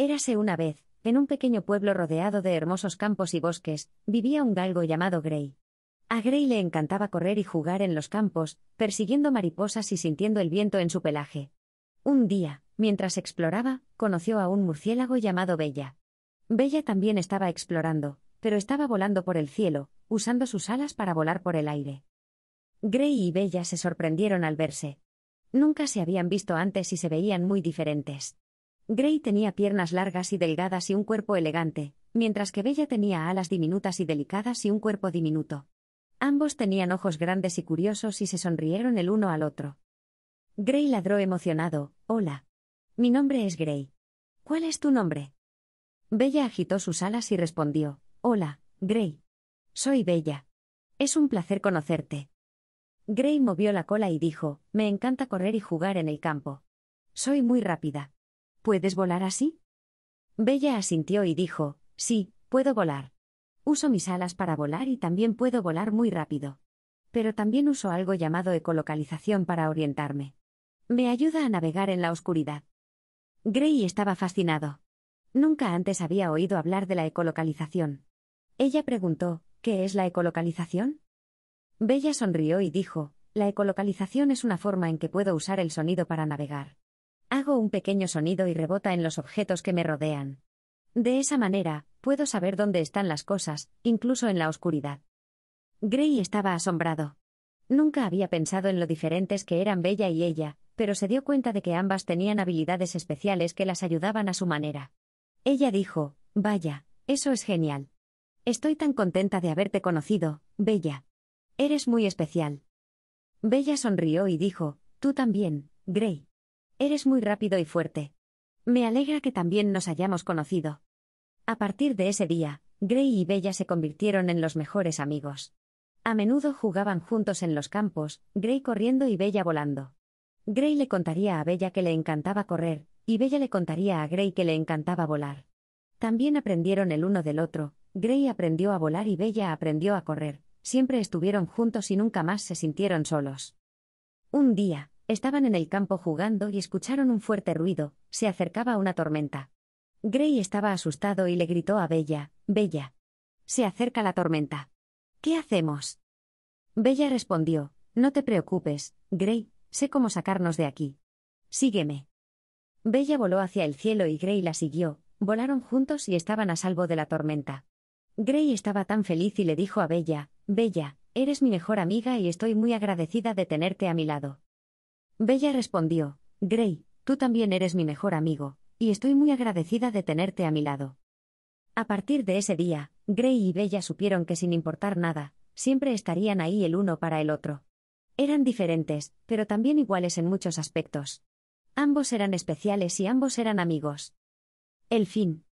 Érase una vez, en un pequeño pueblo rodeado de hermosos campos y bosques, vivía un galgo llamado Grey. A Grey le encantaba correr y jugar en los campos, persiguiendo mariposas y sintiendo el viento en su pelaje. Un día, mientras exploraba, conoció a un murciélago llamado Bella. Bella también estaba explorando, pero estaba volando por el cielo, usando sus alas para volar por el aire. Grey y Bella se sorprendieron al verse. Nunca se habían visto antes y se veían muy diferentes. Grey tenía piernas largas y delgadas y un cuerpo elegante, mientras que Bella tenía alas diminutas y delicadas y un cuerpo diminuto. Ambos tenían ojos grandes y curiosos y se sonrieron el uno al otro. Grey ladró emocionado, Hola. Mi nombre es Gray. ¿Cuál es tu nombre? Bella agitó sus alas y respondió, Hola, Gray. Soy Bella. Es un placer conocerte. Gray movió la cola y dijo, Me encanta correr y jugar en el campo. Soy muy rápida. ¿Puedes volar así? Bella asintió y dijo, sí, puedo volar. Uso mis alas para volar y también puedo volar muy rápido. Pero también uso algo llamado ecolocalización para orientarme. Me ayuda a navegar en la oscuridad. Gray estaba fascinado. Nunca antes había oído hablar de la ecolocalización. Ella preguntó, ¿qué es la ecolocalización? Bella sonrió y dijo, la ecolocalización es una forma en que puedo usar el sonido para navegar. Hago un pequeño sonido y rebota en los objetos que me rodean. De esa manera, puedo saber dónde están las cosas, incluso en la oscuridad. Gray estaba asombrado. Nunca había pensado en lo diferentes que eran Bella y ella, pero se dio cuenta de que ambas tenían habilidades especiales que las ayudaban a su manera. Ella dijo, Vaya, eso es genial. Estoy tan contenta de haberte conocido, Bella. Eres muy especial. Bella sonrió y dijo, Tú también, Gray. Eres muy rápido y fuerte. Me alegra que también nos hayamos conocido. A partir de ese día, Gray y Bella se convirtieron en los mejores amigos. A menudo jugaban juntos en los campos, Gray corriendo y Bella volando. Gray le contaría a Bella que le encantaba correr, y Bella le contaría a Gray que le encantaba volar. También aprendieron el uno del otro, Gray aprendió a volar y Bella aprendió a correr, siempre estuvieron juntos y nunca más se sintieron solos. Un día, Estaban en el campo jugando y escucharon un fuerte ruido, se acercaba una tormenta. Gray estaba asustado y le gritó a Bella, Bella. Se acerca la tormenta. ¿Qué hacemos? Bella respondió, No te preocupes, Gray, sé cómo sacarnos de aquí. Sígueme. Bella voló hacia el cielo y Gray la siguió, volaron juntos y estaban a salvo de la tormenta. Gray estaba tan feliz y le dijo a Bella, Bella, eres mi mejor amiga y estoy muy agradecida de tenerte a mi lado. Bella respondió, Gray, tú también eres mi mejor amigo, y estoy muy agradecida de tenerte a mi lado. A partir de ese día, Gray y Bella supieron que sin importar nada, siempre estarían ahí el uno para el otro. Eran diferentes, pero también iguales en muchos aspectos. Ambos eran especiales y ambos eran amigos. El fin.